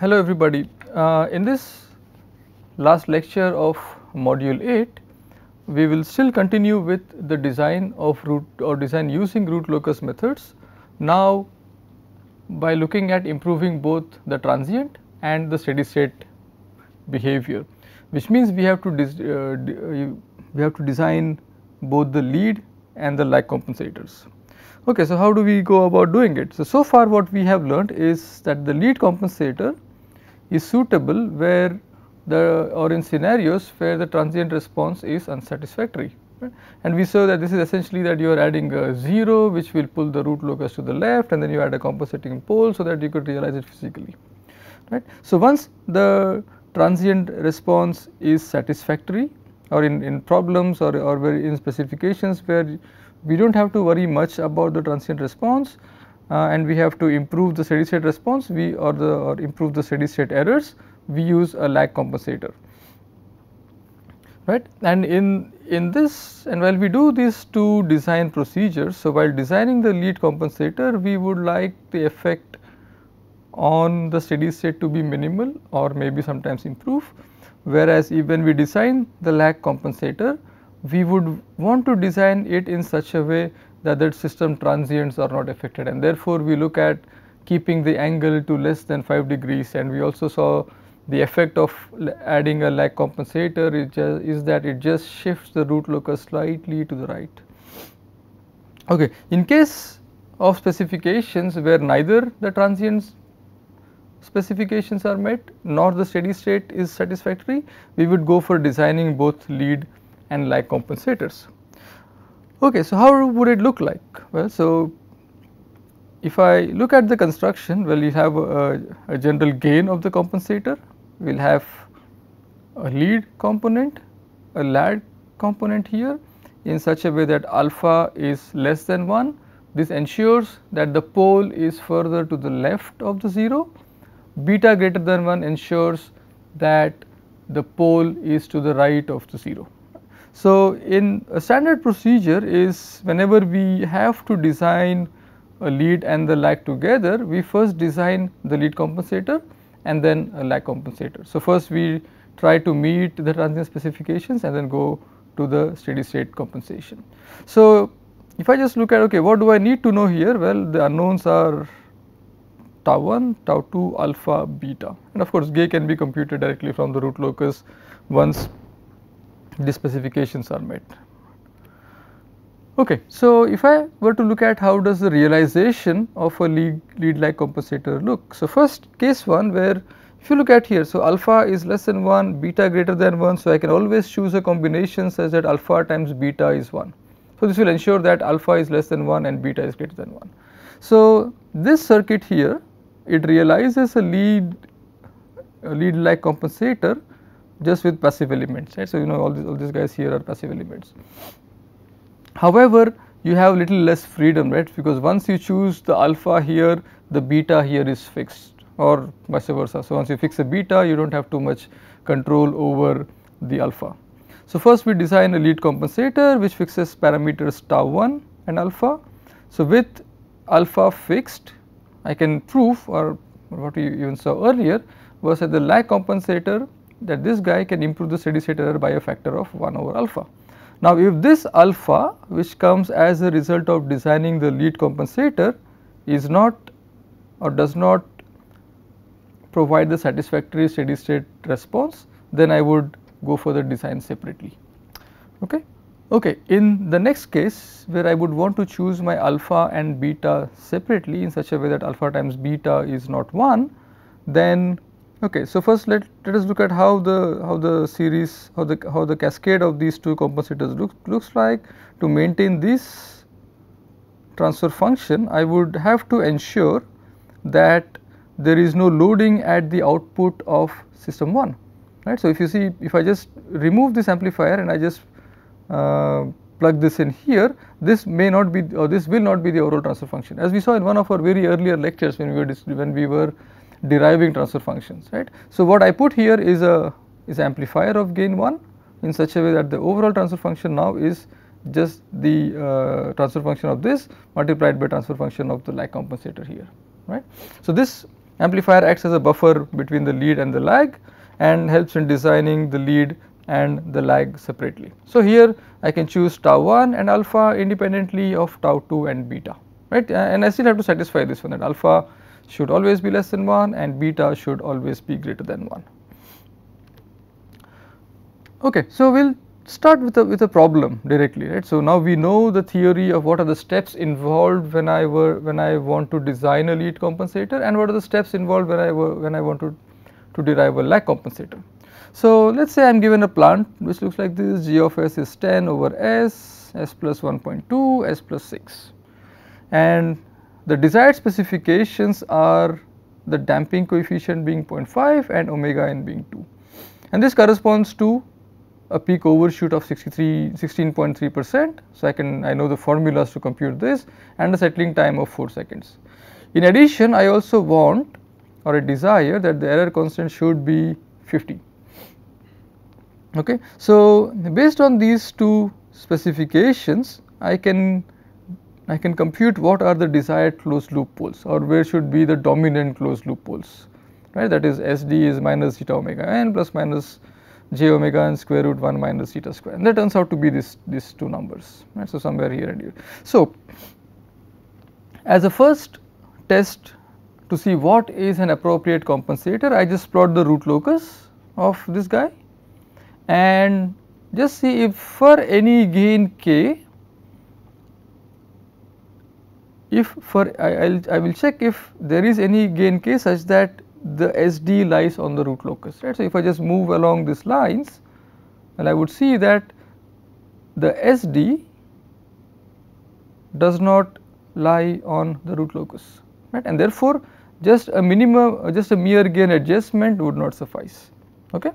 Hello everybody. Uh, in this last lecture of module 8, we will still continue with the design of root or design using root locus methods. Now, by looking at improving both the transient and the steady state behavior, which means we have to uh, uh we have to design both the lead and the lag compensators. Okay, so how do we go about doing it? So, so far what we have learnt is that the lead compensator is suitable where the or in scenarios where the transient response is unsatisfactory. And we saw that this is essentially that you are adding a 0 which will pull the root locus to the left and then you add a compensating pole so that you could realize it physically. Right. So, once the transient response is satisfactory or in, in problems or, or in specifications where we do not have to worry much about the transient response, uh, and we have to improve the steady state response we or the or improve the steady state errors we use a lag compensator right and in in this and while we do these two design procedures. So, while designing the lead compensator we would like the effect on the steady state to be minimal or maybe sometimes improve whereas when we design the lag compensator we would want to design it in such a way the other system transients are not affected and therefore, we look at keeping the angle to less than 5 degrees and we also saw the effect of adding a lag compensator is, just, is that it just shifts the root locus slightly to the right. Okay. In case of specifications where neither the transients specifications are met nor the steady state is satisfactory, we would go for designing both lead and lag compensators. Okay, so how would it look like? Well, so if I look at the construction, well, you have a, a general gain of the compensator, we will have a lead component, a lag component here in such a way that alpha is less than 1. This ensures that the pole is further to the left of the 0, beta greater than 1 ensures that the pole is to the right of the 0. So, in a standard procedure is whenever we have to design a lead and the lag together, we first design the lead compensator and then a lag compensator. So, first we try to meet the transient specifications and then go to the steady state compensation. So, if I just look at okay, what do I need to know here? Well, the unknowns are tau 1, tau 2, alpha, beta and of course, J can be computed directly from the root locus once the specifications are met. Okay, so if I were to look at how does the realization of a lead, lead like compensator look. So, first case 1 where if you look at here, so alpha is less than 1, beta greater than 1. So, I can always choose a combination such that alpha times beta is 1. So, this will ensure that alpha is less than 1 and beta is greater than 1. So, this circuit here it realizes a lead a lead like compensator just with passive elements right. So, you know all these, all these guys here are passive elements. However, you have little less freedom right because once you choose the alpha here the beta here is fixed or vice versa. So, once you fix a beta you do not have too much control over the alpha. So, first we design a lead compensator which fixes parameters tau 1 and alpha. So, with alpha fixed I can prove or what we even saw earlier was that the lag compensator that this guy can improve the steady state error by a factor of 1 over alpha. Now, if this alpha which comes as a result of designing the lead compensator is not or does not provide the satisfactory steady state response, then I would go for the design separately. Okay. Okay, in the next case where I would want to choose my alpha and beta separately in such a way that alpha times beta is not 1, then Okay, so first let let us look at how the how the series how the how the cascade of these two compensators looks looks like. To maintain this transfer function, I would have to ensure that there is no loading at the output of system 1 right. So, if you see if I just remove this amplifier and I just uh, plug this in here this may not be or this will not be the overall transfer function as we saw in one of our very earlier lectures when we were when we were deriving transfer functions right. So, what I put here is a is amplifier of gain 1 in such a way that the overall transfer function now is just the uh, transfer function of this multiplied by transfer function of the lag compensator here right. So, this amplifier acts as a buffer between the lead and the lag and helps in designing the lead and the lag separately. So, here I can choose tau 1 and alpha independently of tau 2 and beta right and I still have to satisfy this one that alpha should always be less than 1 and beta should always be greater than 1. Okay, so we will start with a, with a problem directly right. So, now we know the theory of what are the steps involved when I were when I want to design a lead compensator and what are the steps involved when I were when I want to, to derive a lag compensator. So, let us say I am given a plant which looks like this g of s is 10 over s, s plus 1.2, s plus 6 and the desired specifications are the damping coefficient being 0.5 and omega n being 2 and this corresponds to a peak overshoot of 63 16.3 percent. So, I can I know the formulas to compute this and a settling time of 4 seconds. In addition, I also want or I desire that the error constant should be 50. Okay. So, based on these two specifications I can I can compute what are the desired closed loop poles or where should be the dominant closed loop poles right that is SD is minus zeta omega n plus minus j omega and square root 1 minus zeta square and that turns out to be this these two numbers right. So, somewhere here and here. So, as a first test to see what is an appropriate compensator I just plot the root locus of this guy and just see if for any gain k if for I, will I will check if there is any gain k such that the SD lies on the root locus right. So, if I just move along these lines and I would see that the SD does not lie on the root locus right and therefore, just a minimum just a mere gain adjustment would not suffice. Okay.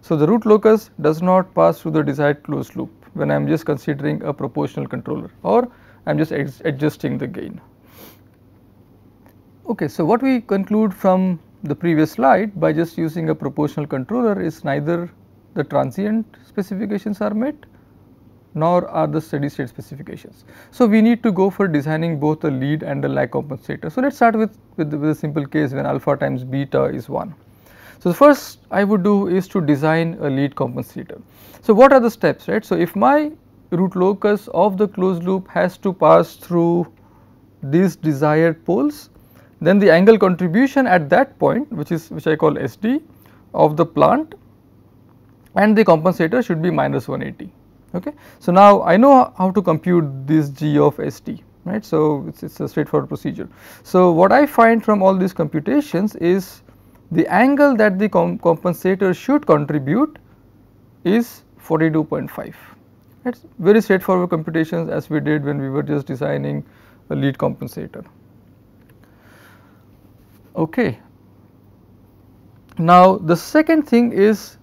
So, the root locus does not pass through the desired closed loop when I am just considering a proportional controller or I am just adjusting the gain. Okay, so what we conclude from the previous slide by just using a proportional controller is neither the transient specifications are met nor are the steady state specifications. So, we need to go for designing both a lead and a lag compensator. So, let us start with, with, with a simple case when alpha times beta is 1. So, the first I would do is to design a lead compensator. So, what are the steps right. So, if my root locus of the closed loop has to pass through these desired poles. Then the angle contribution at that point which is which I call SD of the plant and the compensator should be minus 180. Okay. So, now I know how to compute this G of ST right. So, it is a straightforward procedure. So, what I find from all these computations is the angle that the com compensator should contribute is 42.5. It is very straightforward computations as we did when we were just designing a lead compensator. Okay. Now, the second thing is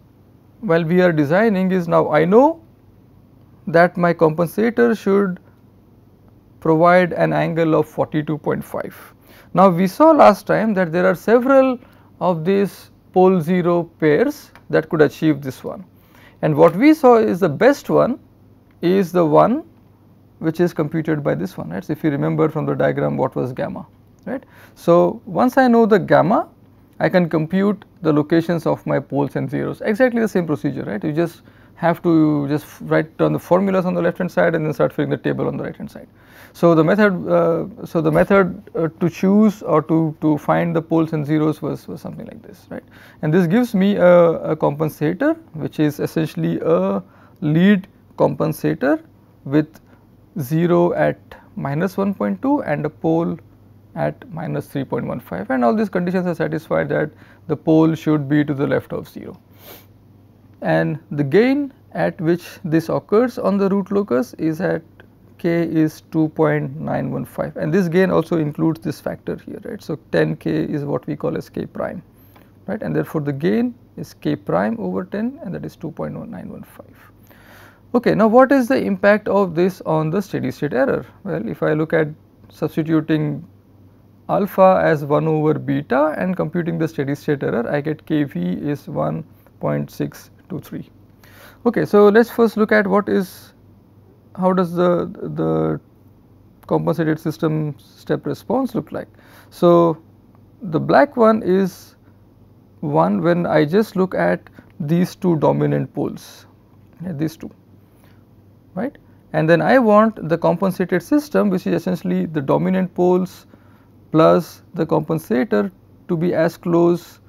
while we are designing is now I know that my compensator should provide an angle of 42.5. Now, we saw last time that there are several of these pole 0 pairs that could achieve this one and what we saw is the best one is the one which is computed by this one right. So, if you remember from the diagram what was gamma right. So, once I know the gamma I can compute the locations of my poles and zeros exactly the same procedure right you just have to just write down the formulas on the left hand side and then start filling the table on the right hand side. So, the method uh, so the method uh, to choose or to, to find the poles and zeros was, was something like this right and this gives me a, a compensator which is essentially a lead compensator with 0 at minus 1.2 and a pole at minus 3.15 and all these conditions are satisfied that the pole should be to the left of 0. And the gain at which this occurs on the root locus is at k is 2.915 and this gain also includes this factor here right. So, 10 k is what we call as k prime right and therefore, the gain is k prime over 10 and that is 2.915. Okay, now what is the impact of this on the steady state error? Well, if I look at substituting alpha as 1 over beta and computing the steady state error, I get kV is 1.623. Okay, so let us first look at what is, how does the, the compensated system step response look like. So, the black one is one when I just look at these two dominant poles, yeah, these two right. And then I want the compensated system which is essentially the dominant poles plus the compensator to be as close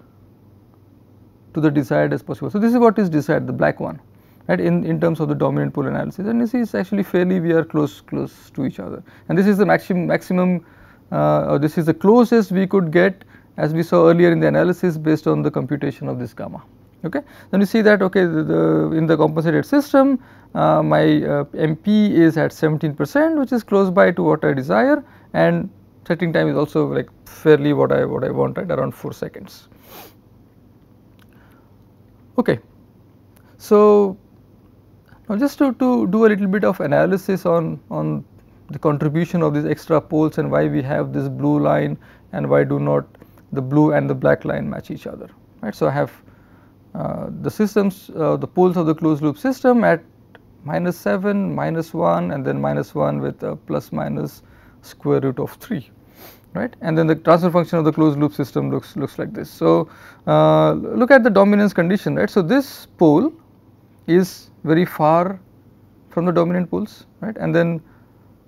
to the desired as possible. So, this is what is desired the black one right in, in terms of the dominant pole analysis and you see it is actually fairly we are close close to each other and this is the maximum maximum uh, or this is the closest we could get as we saw earlier in the analysis based on the computation of this gamma okay. Then you see that okay the, the in the compensated system uh, my uh, MP is at 17 percent which is close by to what I desire and setting time is also like fairly what I what I wanted around 4 seconds. Okay. So, now just to, to do a little bit of analysis on, on the contribution of these extra poles and why we have this blue line and why do not the blue and the black line match each other right. So, I have uh, the systems uh, the poles of the closed loop system at minus 7, minus 1 and then minus 1 with a plus minus square root of 3 right and then the transfer function of the closed loop system looks looks like this. So, uh, look at the dominance condition right. So, this pole is very far from the dominant poles right and then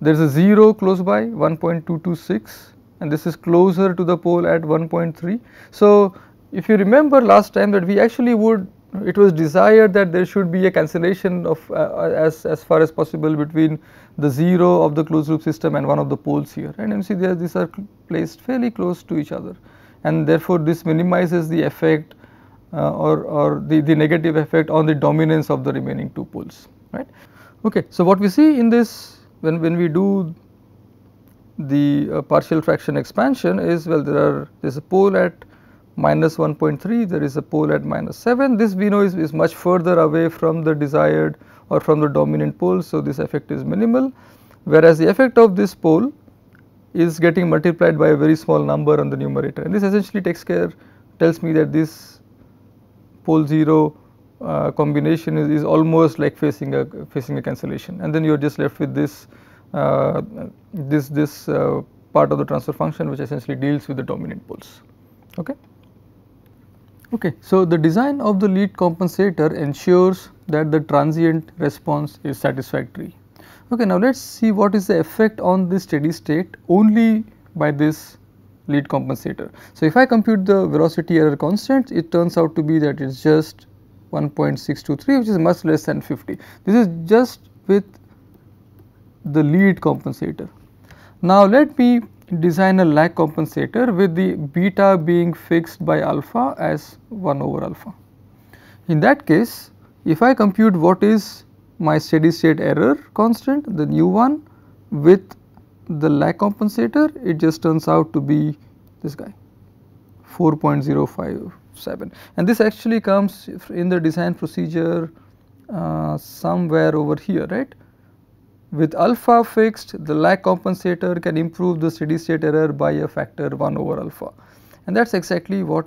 there is a 0 close by 1.226 and this is closer to the pole at 1.3. So, if you remember last time that we actually would it was desired that there should be a cancellation of uh, uh, as, as far as possible between the 0 of the closed loop system and one of the poles here and you see there these are placed fairly close to each other and therefore this minimizes the effect uh, or, or the, the negative effect on the dominance of the remaining two poles right. Okay. So, what we see in this when, when we do the uh, partial fraction expansion is well there are there is a pole at minus 1.3, there is a pole at minus 7. This we know is, is much further away from the desired or from the dominant pole. So, this effect is minimal whereas the effect of this pole is getting multiplied by a very small number on the numerator and this essentially takes care tells me that this pole 0 uh, combination is, is almost like facing a facing a cancellation and then you are just left with this uh, this this uh, part of the transfer function which essentially deals with the dominant poles okay Okay. So, the design of the lead compensator ensures that the transient response is satisfactory. Okay, now let us see what is the effect on the steady state only by this lead compensator. So, if I compute the velocity error constant, it turns out to be that it is just 1.623 which is much less than 50. This is just with the lead compensator. Now, let me design a lag compensator with the beta being fixed by alpha as 1 over alpha. In that case, if I compute what is my steady state error constant, the new one with the lag compensator, it just turns out to be this guy 4.057 and this actually comes in the design procedure uh, somewhere over here, right. With alpha fixed, the lag compensator can improve the steady state error by a factor 1 over alpha and that is exactly what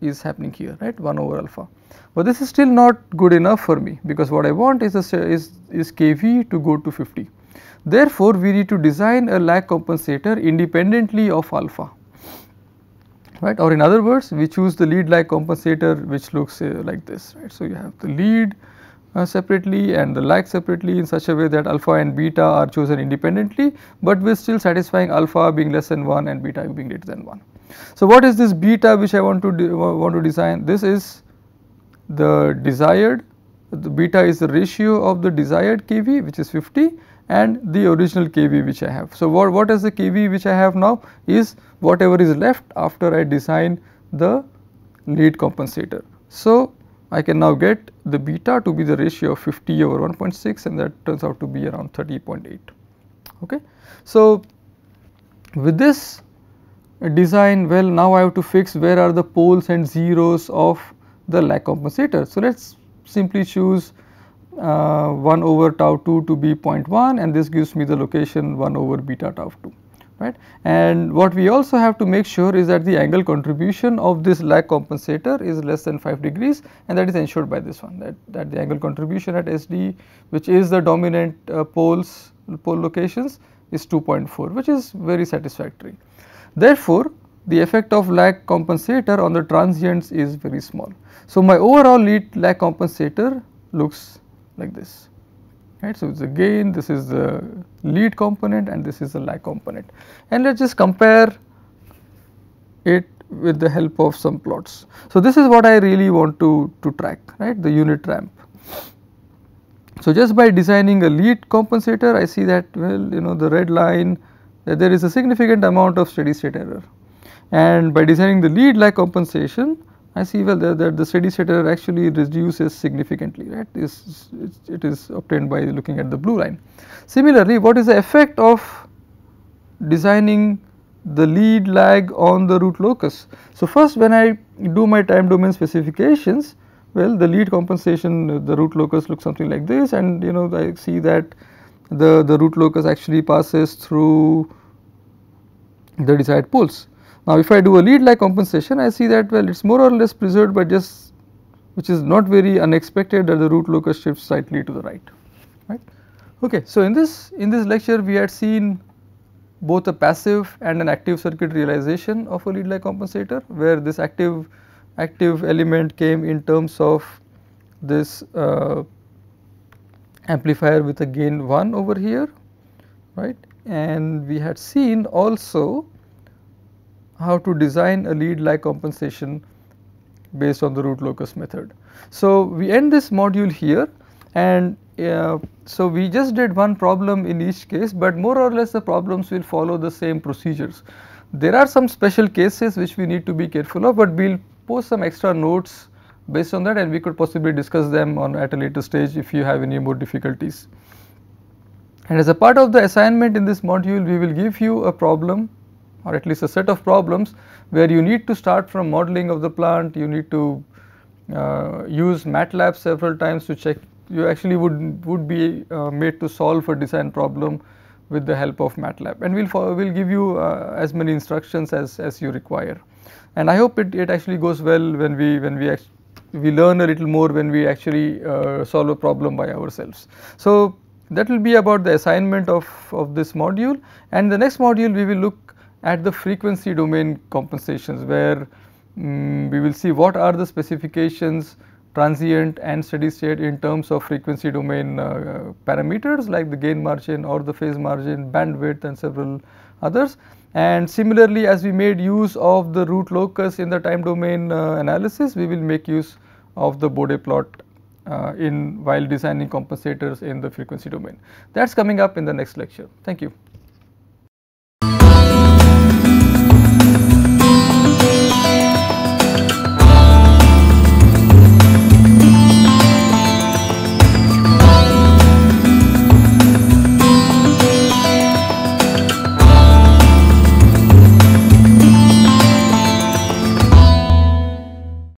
is happening here right 1 over alpha. But this is still not good enough for me because what I want is, a, is, is kV to go to 50. Therefore, we need to design a lag compensator independently of alpha right or in other words we choose the lead lag compensator which looks uh, like this right. So, you have the lead uh, separately and the lag separately in such a way that alpha and beta are chosen independently, but we're still satisfying alpha being less than 1 and beta being greater than 1. So, what is this beta which I want to want to design? This is the desired the beta is the ratio of the desired kV which is 50 and the original kV which I have. So, what, what is the kV which I have now is whatever is left after I design the lead compensator. So, I can now get the beta to be the ratio of 50 over 1.6 and that turns out to be around 30.8. Okay. So, with this design well now I have to fix where are the poles and zeros of the lag compensator. So, let us simply choose uh, 1 over tau 2 to be 0.1 and this gives me the location 1 over beta tau 2 right. And what we also have to make sure is that the angle contribution of this lag compensator is less than 5 degrees and that is ensured by this one that, that the angle contribution at SD which is the dominant uh, poles pole locations is 2.4 which is very satisfactory. Therefore, the effect of lag compensator on the transients is very small. So, my overall lead lag compensator looks like this right. So, it is again. this is the lead component and this is the lag component and let us just compare it with the help of some plots. So, this is what I really want to, to track right the unit ramp. So, just by designing a lead compensator I see that well you know the red line that there is a significant amount of steady state error and by designing the lead lag compensation I see well that, that the steady state error actually reduces significantly right this it is obtained by looking at the blue line. Similarly, what is the effect of designing the lead lag on the root locus. So, first when I do my time domain specifications well the lead compensation the root locus looks something like this and you know I see that the, the root locus actually passes through the desired poles. Now, if I do a lead like compensation I see that well it is more or less preserved by just which is not very unexpected that the root locus shifts slightly to the right right. Okay, so, in this in this lecture we had seen both a passive and an active circuit realization of a lead like compensator where this active active element came in terms of this uh, amplifier with a gain 1 over here right and we had seen also how to design a lead lag -like compensation based on the root locus method. So, we end this module here and uh, so we just did one problem in each case, but more or less the problems will follow the same procedures. There are some special cases which we need to be careful of, but we will post some extra notes based on that and we could possibly discuss them on at a later stage if you have any more difficulties. And as a part of the assignment in this module, we will give you a problem or at least a set of problems where you need to start from modeling of the plant, you need to uh, use MATLAB several times to check you actually would would be uh, made to solve a design problem with the help of MATLAB and we will will give you uh, as many instructions as, as you require. And I hope it, it actually goes well when we when we we learn a little more when we actually uh, solve a problem by ourselves. So, that will be about the assignment of, of this module and the next module we will look at the frequency domain compensations where um, we will see what are the specifications transient and steady state in terms of frequency domain uh, parameters like the gain margin or the phase margin, bandwidth and several others. And similarly, as we made use of the root locus in the time domain uh, analysis, we will make use of the Bode plot uh, in while designing compensators in the frequency domain. That is coming up in the next lecture. Thank you.